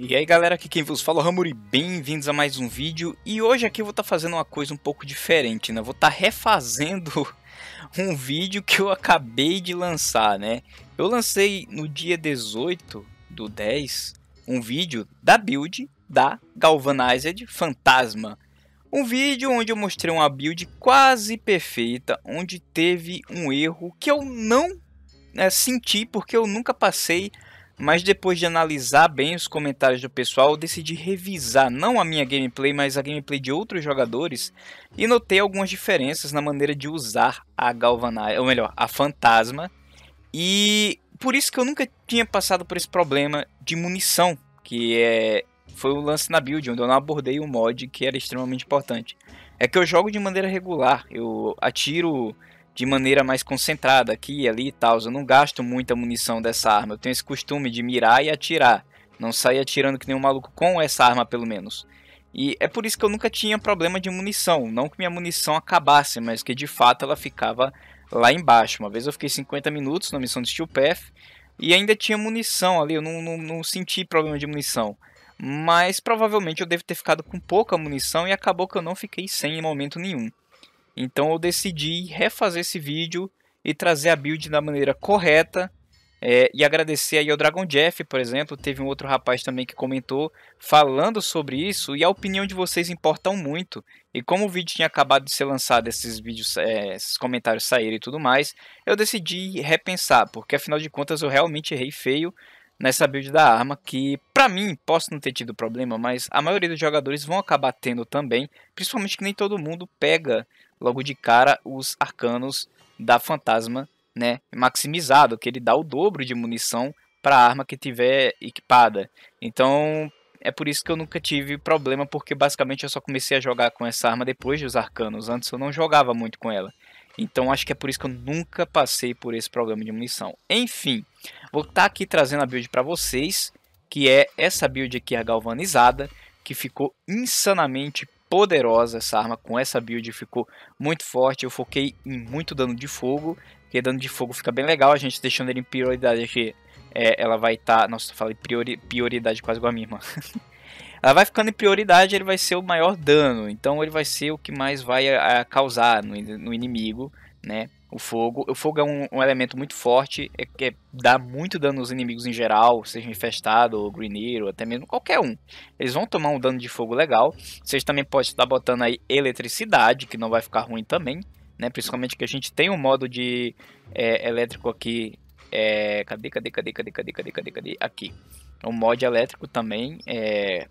E aí galera, aqui quem vos fala é o Ramuri, bem-vindos a mais um vídeo E hoje aqui eu vou estar tá fazendo uma coisa um pouco diferente, né? vou estar tá refazendo um vídeo que eu acabei de lançar, né? Eu lancei no dia 18 do 10 um vídeo da build da Galvanized Fantasma um vídeo onde eu mostrei uma build quase perfeita, onde teve um erro que eu não né, senti porque eu nunca passei mas depois de analisar bem os comentários do pessoal, decidi revisar não a minha gameplay, mas a gameplay de outros jogadores e notei algumas diferenças na maneira de usar a Galvanize, ou melhor, a Fantasma. E por isso que eu nunca tinha passado por esse problema de munição, que é foi o lance na build, onde eu não abordei um mod que era extremamente importante. É que eu jogo de maneira regular, eu atiro de maneira mais concentrada aqui e ali e tal. Eu não gasto muita munição dessa arma. Eu tenho esse costume de mirar e atirar. Não sair atirando que nem um maluco com essa arma, pelo menos. E é por isso que eu nunca tinha problema de munição. Não que minha munição acabasse, mas que de fato ela ficava lá embaixo. Uma vez eu fiquei 50 minutos na missão de Steel Path e ainda tinha munição ali. Eu não, não, não senti problema de munição. Mas provavelmente eu devo ter ficado com pouca munição e acabou que eu não fiquei sem em momento nenhum. Então eu decidi refazer esse vídeo e trazer a build da maneira correta. É, e agradecer aí ao Dragon Jeff, por exemplo, teve um outro rapaz também que comentou falando sobre isso e a opinião de vocês importam muito. E como o vídeo tinha acabado de ser lançado, esses vídeos, é, esses comentários saíram e tudo mais, eu decidi repensar, porque afinal de contas eu realmente errei feio nessa build da arma, que para mim posso não ter tido problema, mas a maioria dos jogadores vão acabar tendo também, principalmente que nem todo mundo pega logo de cara os arcanos da fantasma, né, maximizado, que ele dá o dobro de munição para a arma que tiver equipada. Então, é por isso que eu nunca tive problema, porque basicamente eu só comecei a jogar com essa arma depois dos arcanos. Antes eu não jogava muito com ela. Então acho que é por isso que eu nunca passei por esse programa de munição. Enfim, vou estar tá aqui trazendo a build para vocês, que é essa build aqui, a galvanizada, que ficou insanamente poderosa essa arma. Com essa build ficou muito forte, eu foquei em muito dano de fogo, porque dano de fogo fica bem legal, a gente deixando ele em prioridade aqui é, ela vai estar. Tá, nossa, falei priori, prioridade quase igual a minha irmã. ela vai ficando em prioridade, ele vai ser o maior dano. Então ele vai ser o que mais vai a, a causar no, no, inimigo, né? O fogo. O fogo é um, um elemento muito forte, é que é, dá muito dano aos inimigos em geral, seja infestado, ou greeneiro, ou até mesmo qualquer um. Eles vão tomar um dano de fogo legal. Vocês também podem estar botando aí eletricidade, que não vai ficar ruim também. Né, principalmente que a gente tem um modo de é, elétrico aqui é, cadê, cadê, cadê, cadê, cadê, cadê, cadê, cadê, Aqui. O mod elétrico também é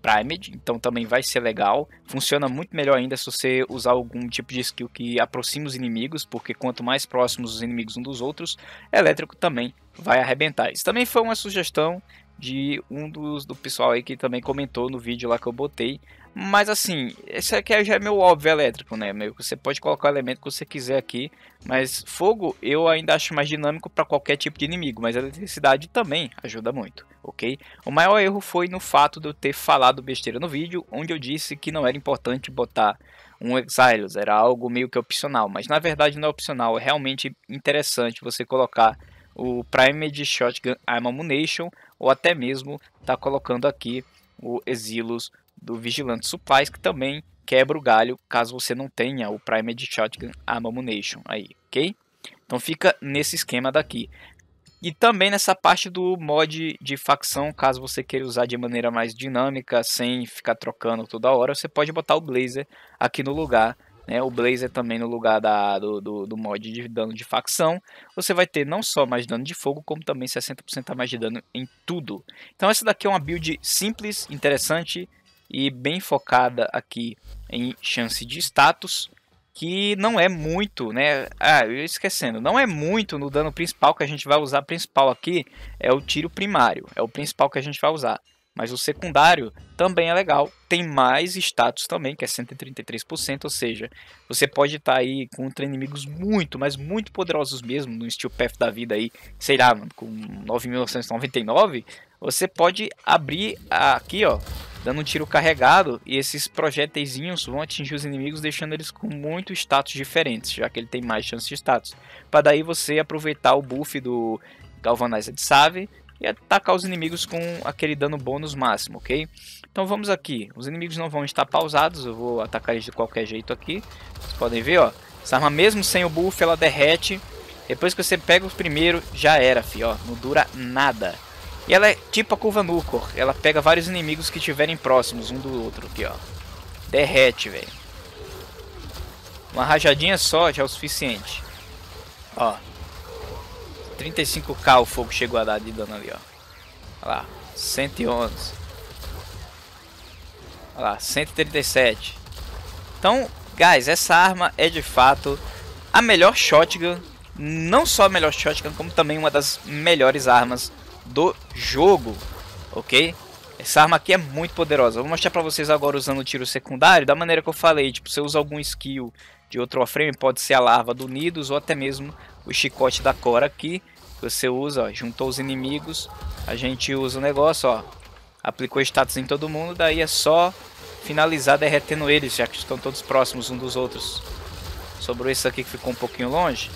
primed, então também vai ser legal. Funciona muito melhor ainda se você usar algum tipo de skill que aproxima os inimigos, porque quanto mais próximos os inimigos uns dos outros, elétrico também vai arrebentar. Isso também foi uma sugestão de um dos do pessoal aí que também comentou no vídeo lá que eu botei mas assim, esse aqui já é meu óbvio elétrico, né? Meio que você pode colocar o elemento que você quiser aqui. Mas fogo eu ainda acho mais dinâmico para qualquer tipo de inimigo, mas a eletricidade também ajuda muito, ok? O maior erro foi no fato de eu ter falado besteira no vídeo, onde eu disse que não era importante botar um Exilus, era algo meio que opcional. Mas na verdade não é opcional, é realmente interessante você colocar o Prime de Shotgun Arm Ammunition, ou até mesmo tá colocando aqui o Exilus do Vigilante Supais, que também quebra o galho caso você não tenha o Primer de Shotgun Ammunition aí, ok? Então fica nesse esquema daqui. E também nessa parte do mod de facção, caso você queira usar de maneira mais dinâmica, sem ficar trocando toda hora, você pode botar o Blazer aqui no lugar né, o Blazer também no lugar da, do, do, do, mod de dano de facção, você vai ter não só mais dano de fogo, como também 60% a mais de dano em tudo. Então essa daqui é uma build simples, interessante, e bem focada aqui em chance de status, que não é muito, né? Ah, eu ia esquecendo, não é muito no dano principal que a gente vai usar. Principal aqui é o tiro primário, é o principal que a gente vai usar. Mas o secundário também é legal, tem mais status também, que é 133%, ou seja, você pode estar tá aí contra inimigos muito, mas muito poderosos mesmo, no Steel Path da vida aí, sei lá, com 9.999, você pode abrir aqui, ó, dando um tiro carregado, e esses projéteizinhos vão atingir os inimigos, deixando eles com muito status diferentes, já que ele tem mais chance de status. Para daí você aproveitar o buff do Galvanizer de Save e atacar os inimigos com aquele dano bônus máximo, ok? Então vamos aqui, os inimigos não vão estar pausados, eu vou atacar eles de qualquer jeito aqui. Vocês podem ver, ó, essa arma mesmo sem o buff ela derrete. Depois que você pega os primeiros, já era, fi, ó, não dura nada. E ela é tipo a curva Nucor. Ela pega vários inimigos que estiverem próximos um do outro aqui, ó. Derrete, velho. Uma rajadinha só já é o suficiente. Ó. 35k o fogo chegou a dar de dano ali, ó. Olha lá. 111. Olha lá. 137. Então, guys, essa arma é de fato a melhor shotgun. Não só a melhor shotgun, como também uma das melhores armas do jogo, ok? Essa arma aqui é muito poderosa. Vou mostrar pra vocês agora usando o tiro secundário, da maneira que eu falei. Tipo, você usa algum skill de outro frame, pode ser a larva do Nidos ou até mesmo o chicote da Cora aqui. Você usa, ó, juntou os inimigos, a gente usa o negócio, ó. Aplicou status em todo mundo, daí é só finalizar derretendo eles, já que estão todos próximos um dos outros. Sobrou esse aqui que ficou um pouquinho longe.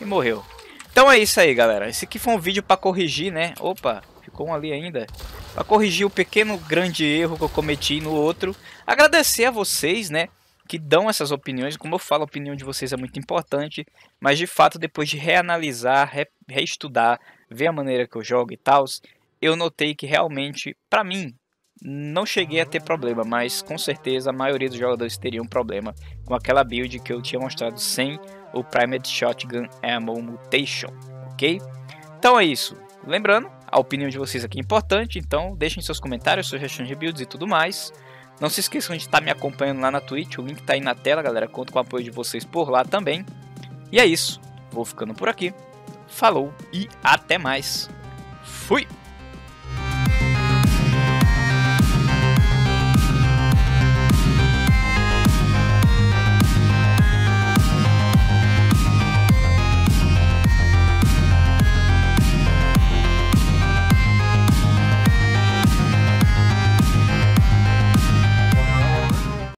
E morreu. Então é isso aí, galera. Esse aqui foi um vídeo para corrigir, né? Opa, ficou um ali ainda. Para corrigir o pequeno grande erro que eu cometi no outro. Agradecer a vocês, né? Que dão essas opiniões. Como eu falo, a opinião de vocês é muito importante. Mas de fato, depois de reanalisar, re reestudar, ver a maneira que eu jogo e tal, eu notei que realmente, para mim, não cheguei a ter problema, mas com certeza a maioria dos jogadores teriam problema com aquela build que eu tinha mostrado sem o Primed Shotgun Ammo Mutation, ok? Então é isso. Lembrando, a opinião de vocês aqui é importante, então deixem seus comentários, sugestões de builds e tudo mais. Não se esqueçam de estar me acompanhando lá na Twitch, o link está aí na tela, galera. Conto com o apoio de vocês por lá também. E é isso, vou ficando por aqui. Falou e até mais. Fui!